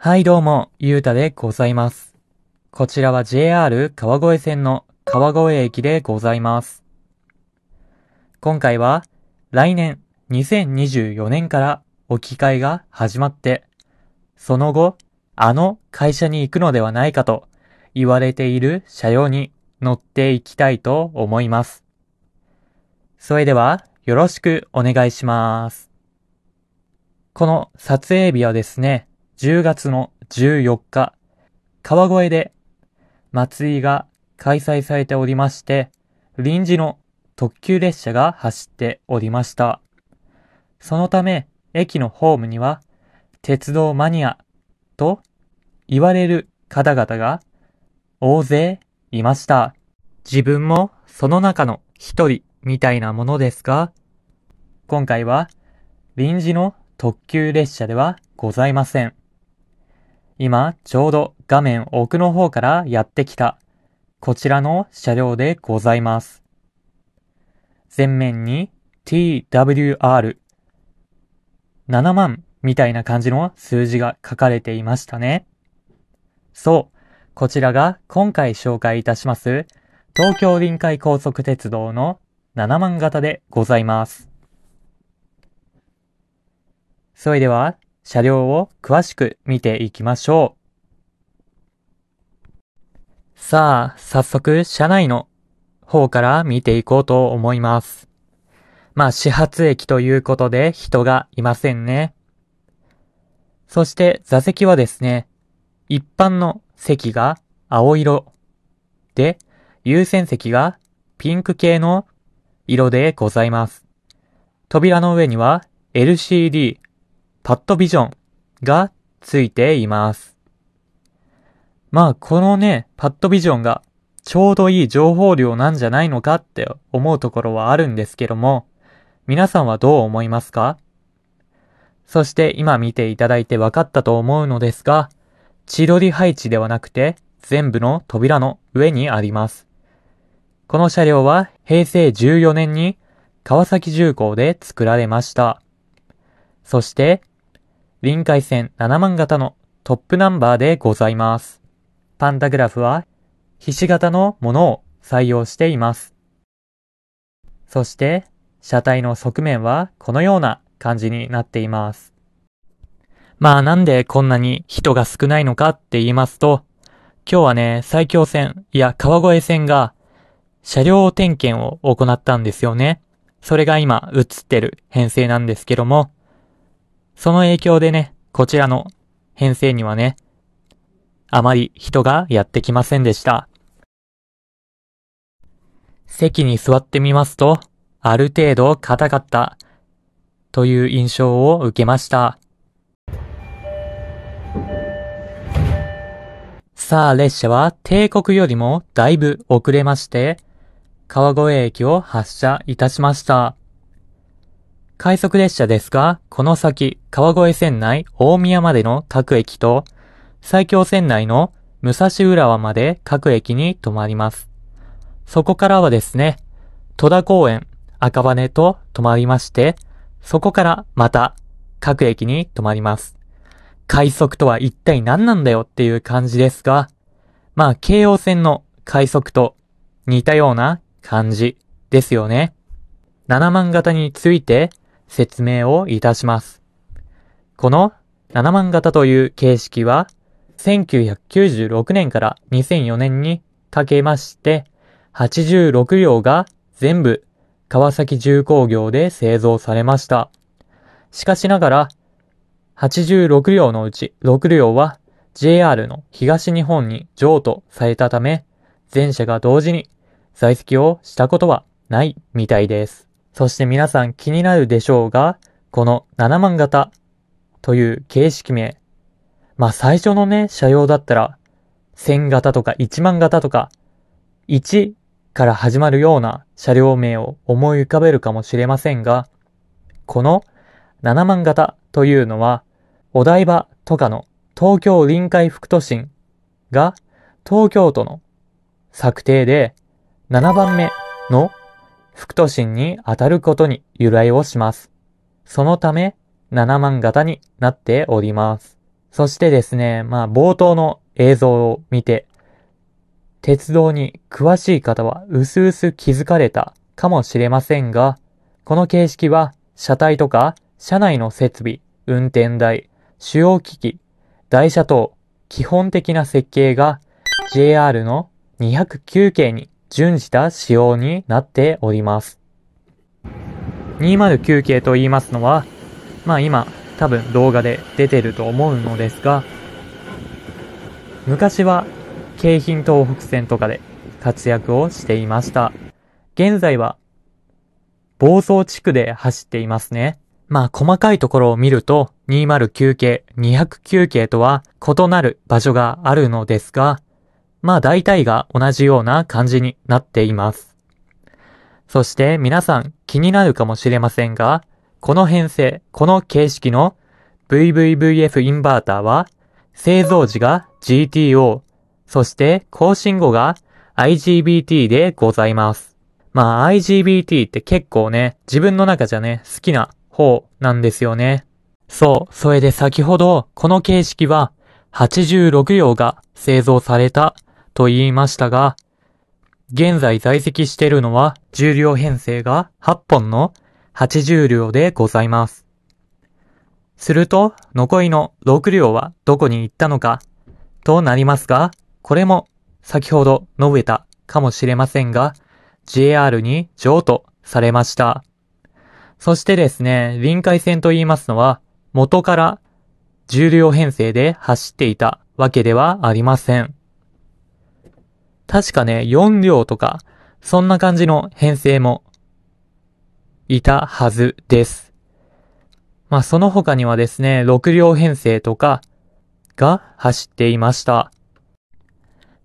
はいどうも、ゆうたでございます。こちらは JR 川越線の川越駅でございます。今回は来年2024年から置き換えが始まって、その後、あの会社に行くのではないかと言われている車両に乗っていきたいと思います。それではよろしくお願いします。この撮影日はですね、10月の14日、川越で祭りが開催されておりまして、臨時の特急列車が走っておりました。そのため、駅のホームには、鉄道マニアと言われる方々が大勢いました。自分もその中の一人みたいなものですが、今回は臨時の特急列車ではございません。今、ちょうど画面奥の方からやってきた、こちらの車両でございます。前面に TWR7 万みたいな感じの数字が書かれていましたね。そう、こちらが今回紹介いたします東京臨海高速鉄道の7万型でございます。それでは車両を詳しく見ていきましょう。さあ、早速車内の方から見ていこうと思います。まあ、始発駅ということで人がいませんね。そして座席はですね、一般の席が青色で、優先席がピンク系の色でございます。扉の上には LCD パッドビジョンがついています。まあこのね、パッドビジョンがちょうどいい情報量なんじゃないのかって思うところはあるんですけども、皆さんはどう思いますかそして今見ていただいて分かったと思うのですが、千鳥配置ではなくて全部の扉の上にあります。この車両は平成14年に川崎重工で作られました。そして臨海線7万型のトップナンバーでございます。パンタグラフは、ひし形のものを採用しています。そして、車体の側面はこのような感じになっています。まあなんでこんなに人が少ないのかって言いますと、今日はね、埼京線や川越線が車両点検を行ったんですよね。それが今映ってる編成なんですけども、その影響でね、こちらの編成にはね、あまり人がやってきませんでした。席に座ってみますと、ある程度硬かった、という印象を受けました。さあ列車は帝国よりもだいぶ遅れまして、川越駅を発車いたしました。快速列車ですが、この先、川越線内大宮までの各駅と、最京線内の武蔵浦和まで各駅に止まります。そこからはですね、戸田公園、赤羽と止まりまして、そこからまた各駅に止まります。快速とは一体何なんだよっていう感じですが、まあ、京王線の快速と似たような感じですよね。7万型について説明をいたします。この7万型という形式は、1996年から2004年にかけまして、86両が全部川崎重工業で製造されました。しかしながら、86両のうち6両は JR の東日本に譲渡されたため、全社が同時に在籍をしたことはないみたいです。そして皆さん気になるでしょうが、この7万型という形式名。まあ最初のね、車用だったら、1000型とか1万型とか、1から始まるような車両名を思い浮かべるかもしれませんが、この7万型というのは、お台場とかの東京臨海副都心が東京都の策定で7番目の福都心に当たることに由来をします。そのため、7万型になっております。そしてですね、まあ冒頭の映像を見て、鉄道に詳しい方は薄々気づかれたかもしれませんが、この形式は車体とか車内の設備、運転台、主要機器、台車等、基本的な設計が JR の209系に準じた仕様になっております。209系と言いますのは、まあ今、多分動画で出てると思うのですが、昔は京浜東北線とかで活躍をしていました。現在は、房総地区で走っていますね。まあ細かいところを見ると209系、209系とは異なる場所があるのですが、まあ大体が同じような感じになっています。そして皆さん気になるかもしれませんが、この編成、この形式の VVVF インバータは製造時が GTO、そして更新後が IGBT でございます。まあ IGBT って結構ね、自分の中じゃね、好きな方なんですよね。そう、それで先ほどこの形式は86両が製造されたと言いましたが、現在在籍しているのは重量編成が8本の80両でございます。すると、残りの6両はどこに行ったのか、となりますが、これも先ほど述べたかもしれませんが、JR に譲渡されました。そしてですね、臨海線と言いますのは、元から重量編成で走っていたわけではありません。確かね、4両とか、そんな感じの編成も、いたはずです。まあ、その他にはですね、6両編成とか、が走っていました。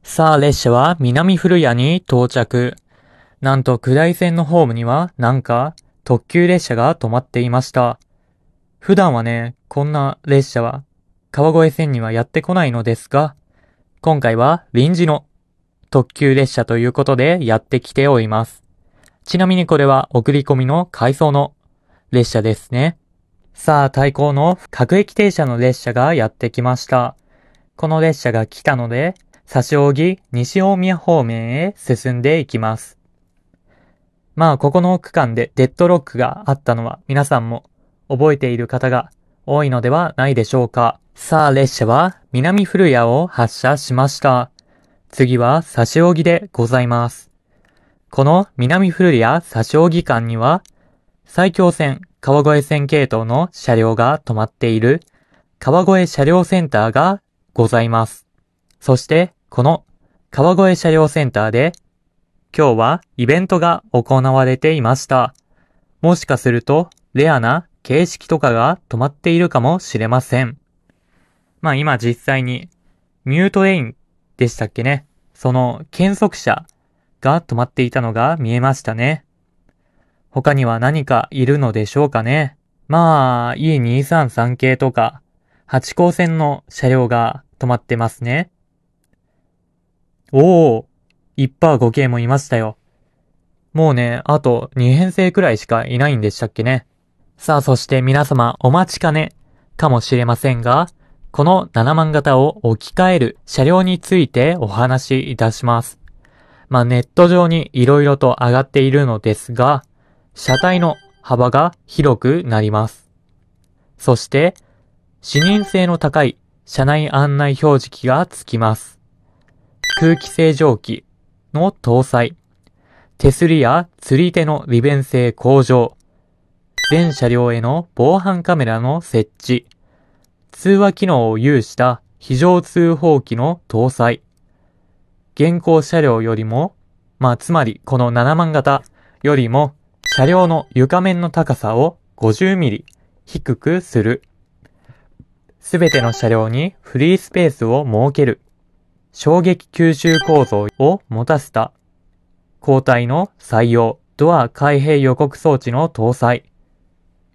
さあ、列車は南古谷に到着。なんと下り線のホームには、なんか、特急列車が止まっていました。普段はね、こんな列車は、川越線にはやってこないのですが、今回は臨時の特急列車ということでやってきております。ちなみにこれは送り込みの回送の列車ですね。さあ、対抗の各駅停車の列車がやってきました。この列車が来たので、差し扇西大宮方面へ進んでいきます。まあ、ここの区間でデッドロックがあったのは皆さんも覚えている方が多いのではないでしょうか。さあ、列車は南古谷を発車しました。次は差し置きでございます。この南古谷差し置き間には、埼京線、川越線系統の車両が止まっている川越車両センターがございます。そして、この川越車両センターで、今日はイベントが行われていました。もしかすると、レアな形式とかが止まっているかもしれません。まあ今実際に、ミュートレインでしたっけね。その検測車が止まっていたのが見えましたね。他には何かいるのでしょうかね。まあ、E233 系とか、八高線の車両が止まってますね。おお、1パー5系もいましたよ。もうね、あと2編成くらいしかいないんでしたっけね。さあ、そして皆様お待ちかねかもしれませんが、この7万型を置き換える車両についてお話しいたします。まあ、ネット上に色々と上がっているのですが、車体の幅が広くなります。そして、視認性の高い車内案内表示器がつきます。空気清浄機の搭載。手すりや釣り手の利便性向上。全車両への防犯カメラの設置。通話機能を有した非常通報機の搭載。現行車両よりも、まあ、つまりこの7万型よりも車両の床面の高さを50ミリ低くする。すべての車両にフリースペースを設ける。衝撃吸収構造を持たせた。交代の採用、ドア開閉予告装置の搭載。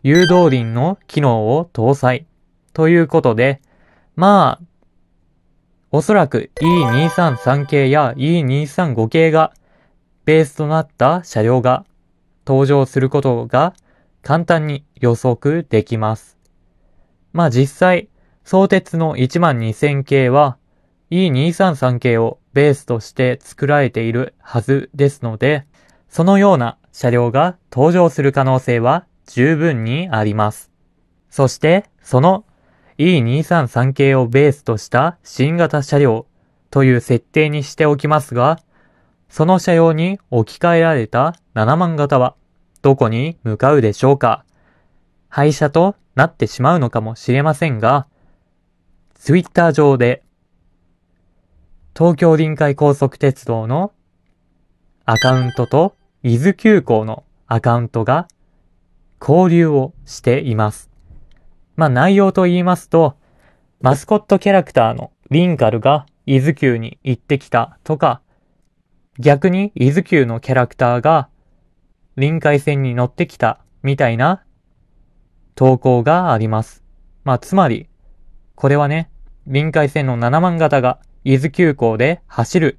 誘導輪の機能を搭載。ということで、まあ、おそらく E233 系や E235 系がベースとなった車両が登場することが簡単に予測できます。まあ実際、相鉄の12000系は E233 系をベースとして作られているはずですので、そのような車両が登場する可能性は十分にあります。そして、その E233 系をベースとした新型車両という設定にしておきますが、その車両に置き換えられた7万型はどこに向かうでしょうか廃車となってしまうのかもしれませんが、ツイッター上で東京臨海高速鉄道のアカウントと伊豆急行のアカウントが交流をしています。まあ内容と言いますと、マスコットキャラクターのウィンカルが伊豆急に行ってきたとか、逆に伊豆急のキャラクターが臨海線に乗ってきたみたいな投稿があります。まあつまり、これはね、臨海線の7万型が伊豆急行で走る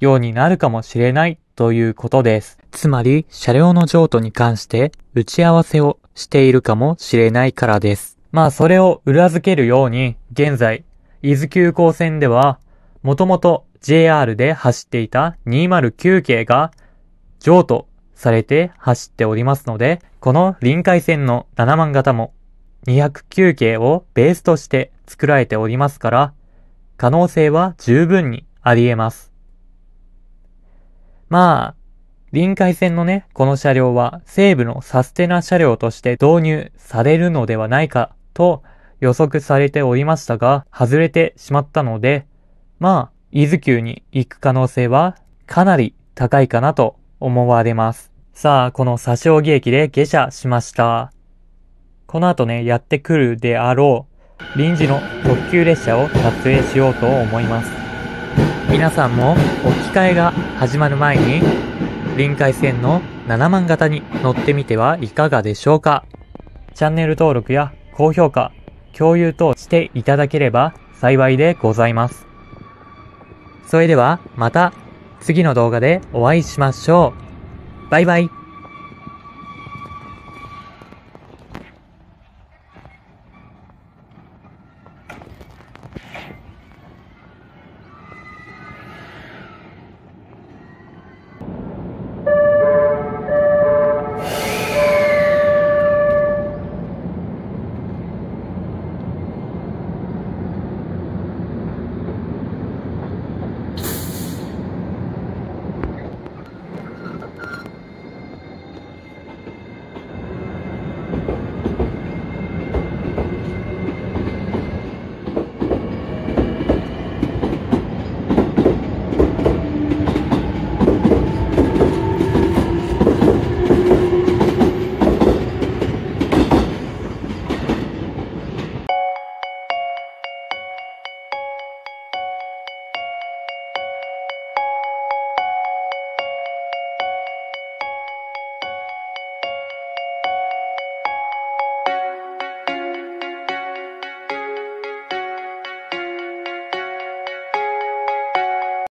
ようになるかもしれないということです。つまり、車両の譲渡に関して打ち合わせをしているかもしれないからです。まあそれを裏付けるように、現在、伊豆急行線では、もともと JR で走っていた209系が譲渡されて走っておりますので、この臨海線の7万型も209系をベースとして作られておりますから、可能性は十分にあり得ます。まあ、臨海線のね、この車両は西部のサステナ車両として導入されるのではないかと予測されておりましたが、外れてしまったので、まあ、伊豆急に行く可能性はかなり高いかなと思われます。さあ、この差し置駅で下車しました。この後ね、やってくるであろう、臨時の特急列車を撮影しようと思います。皆さんも置き換えが始まる前に、臨海線の7万型に乗ってみてはいかがでしょうかチャンネル登録や高評価、共有等していただければ幸いでございます。それではまた次の動画でお会いしましょう。バイバイ。